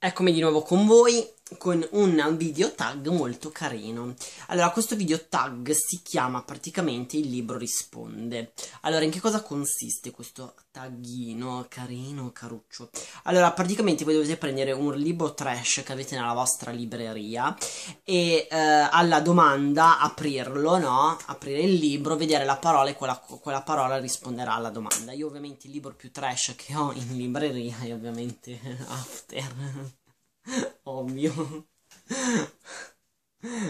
Eccomi di nuovo con voi con un video tag molto carino. Allora, questo video tag si chiama praticamente Il libro risponde. Allora, in che cosa consiste questo taggino carino, caruccio? Allora, praticamente voi dovete prendere un libro trash che avete nella vostra libreria e eh, alla domanda aprirlo, no? Aprire il libro, vedere la parola e quella, quella parola risponderà alla domanda. Io ovviamente il libro più trash che ho in libreria è ovviamente After ovvio.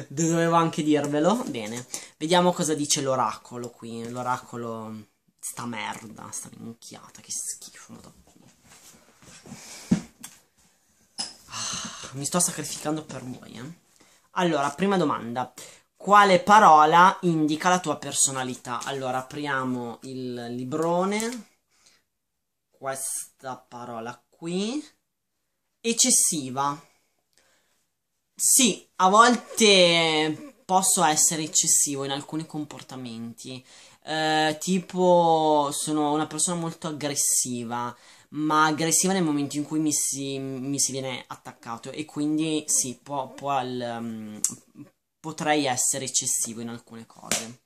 Dovevo anche dirvelo. Bene, vediamo cosa dice l'oracolo qui. L'oracolo, sta merda, sta minchiata, che schifo. Ah, mi sto sacrificando per voi. Eh. Allora, prima domanda. Quale parola indica la tua personalità? Allora, apriamo il librone. Questa parola qui. Eccessiva. Sì, a volte posso essere eccessivo in alcuni comportamenti. Eh, tipo, sono una persona molto aggressiva, ma aggressiva nel momento in cui mi si, mi si viene attaccato e quindi sì, può, può al, um, potrei essere eccessivo in alcune cose.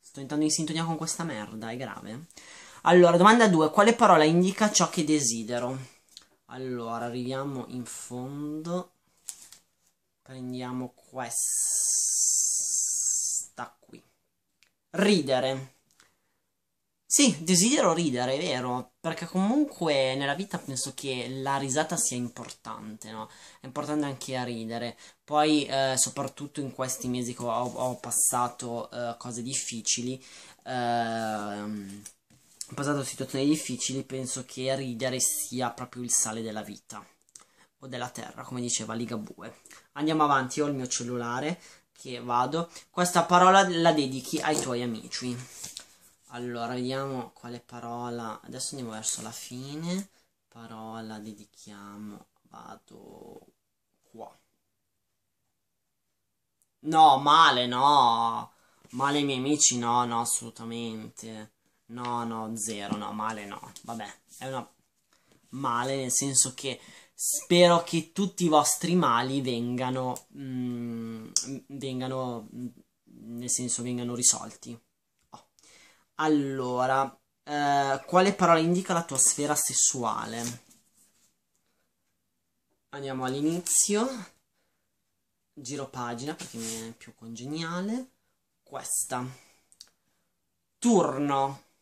Sto entrando in sintonia con questa merda, è grave. Allora, domanda 2. Quale parola indica ciò che desidero? allora arriviamo in fondo prendiamo questa qui ridere sì, desidero ridere, è vero, perché comunque nella vita penso che la risata sia importante, no? È importante anche a ridere. Poi, eh, soprattutto in questi mesi che ho, ho passato eh, cose difficili, eh, passato situazioni difficili, penso che ridere sia proprio il sale della vita o della terra, come diceva Ligabue. Andiamo avanti, ho il mio cellulare che vado. Questa parola la dedichi ai tuoi amici. Allora, vediamo quale parola. Adesso andiamo verso la fine. Parola dedichiamo. Vado qua. No, male, no. Male ai miei amici, no, no, assolutamente. No, no, zero, no, male no. Vabbè, è una male nel senso che spero che tutti i vostri mali vengano mh, mm, vengano mm, nel senso vengano risolti. Oh. Allora, eh, quale parola indica la tua sfera sessuale? Andiamo all'inizio. Giro pagina perché mi è più congeniale. Questa. Turno.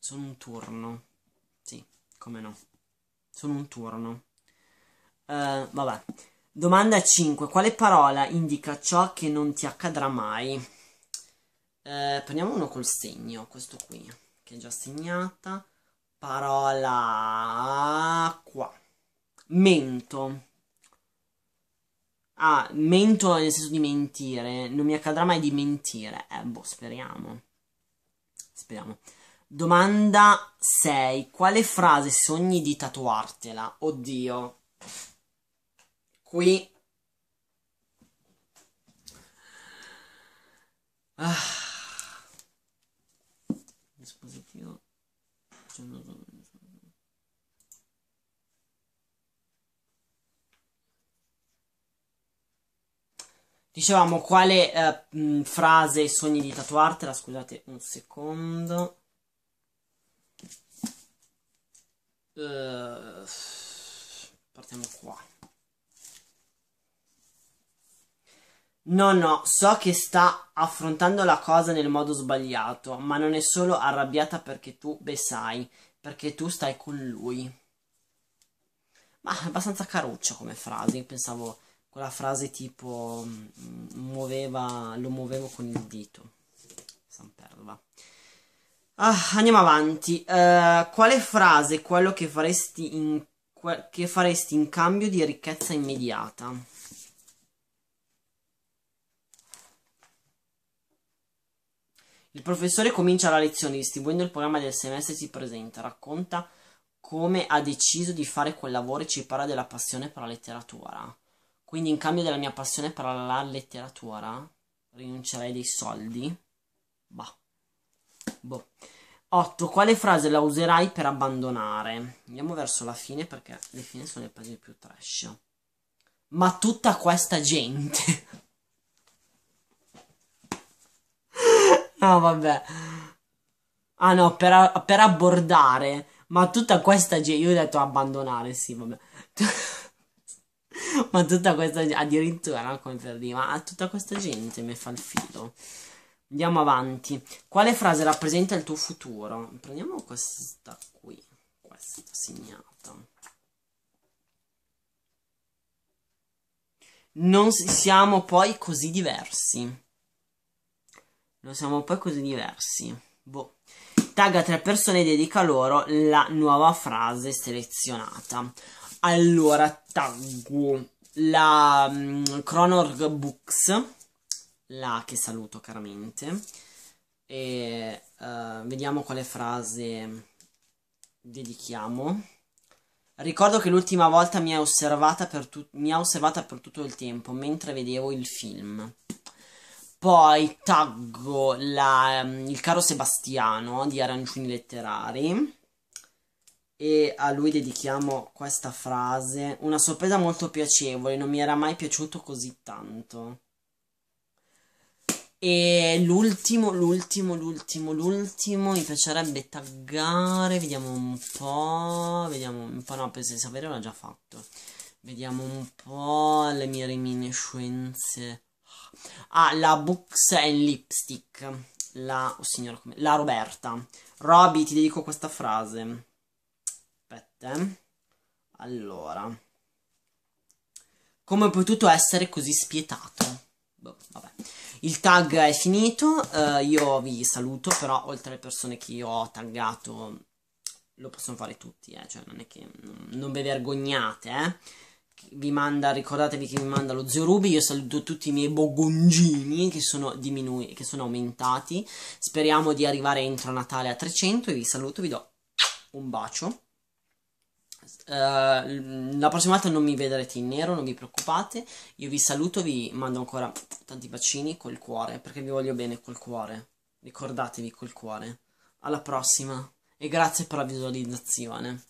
Sono un turno. Sì, come no. Sono un turno. Uh, vabbè. Domanda 5. Quale parola indica ciò che non ti accadrà mai? Uh, prendiamo uno col segno, questo qui, che è già segnata. Parola qua. Mento. Ah, mento nel senso di mentire. Non mi accadrà mai di mentire. Eh, boh, speriamo. Speriamo. Domanda 6. Quale frase sogni di tatuartela? Oddio. Qui. Ah. Dispositivo. Dicevamo quale eh, frase sogni di tatuartela? Scusate un secondo. Eh, partiamo qua No, no, so che sta affrontando la cosa nel modo sbagliato, ma non è solo arrabbiata perché tu, beh, sai, perché tu stai con lui. Ma è abbastanza caruccia come frase, io pensavo quella frase tipo mm, mm, muoveva, lo muovevo con il dito. San Perla. Ah, andiamo avanti. Uh, quale frase è quello che faresti, in, che faresti in cambio di ricchezza immediata? Il professore comincia la lezione distribuendo il programma del semestre e si presenta, racconta come ha deciso di fare quel lavoro e ci parla della passione per la letteratura. Quindi in cambio della mia passione per la letteratura rinuncerei dei soldi. Bah. Boh. 8. Quale frase la userai per abbandonare? Andiamo verso la fine perché le fine sono le pagine più trash. Ma tutta questa gente. no, vabbè. Ah no, per, per abbordare. Ma tutta questa gente. Io ho detto abbandonare, sì, vabbè. ma tutta questa gente. Addirittura, come per dire. Ma tutta questa gente mi fa il filo. Andiamo avanti. Quale frase rappresenta il tuo futuro? Prendiamo questa qui, questa segnata. Non siamo poi così diversi. Non siamo poi così diversi. Boh. Tagga tre persone e dedica loro la nuova frase selezionata. Allora, taggo la um, mm, Cronor Books la che saluto caramente e uh, vediamo quale frase dedichiamo. Ricordo che l'ultima volta mi ha, osservata per tu- osservata per tutto il tempo mentre vedevo il film. Poi taggo la, ehm, il caro Sebastiano di Arancioni Letterari e a lui dedichiamo questa frase. Una sorpresa molto piacevole, non mi era mai piaciuto così tanto. E l'ultimo, l'ultimo, l'ultimo, l'ultimo mi piacerebbe taggare, vediamo un po', vediamo un po', no, penso di sapere l'ho già fatto. Vediamo un po' le mie reminiscenze. Ah, la Books and Lipstick. La, oh signora, come, la Roberta. Roby, ti dedico questa frase. Aspetta. Eh. Allora. Come ho potuto essere così spietato? Boh, vabbè. Il tag è finito, eh, io vi saluto, però oltre alle persone che io ho taggato lo possono fare tutti, eh, cioè non è che non vi vergognate, eh. Vi manda, ricordatevi che mi manda lo zio Ruby, io saluto tutti i miei bogongini che sono diminuiti, che sono aumentati. Speriamo di arrivare entro Natale a 300 e vi saluto, vi do un bacio. Eh, mm, la prossima volta non mi vedrete in nero, non vi preoccupate. Io vi saluto, vi mando ancora tanti bacini col cuore, perché vi voglio bene col cuore. Ricordatevi col cuore. Alla prossima e grazie per la visualizzazione.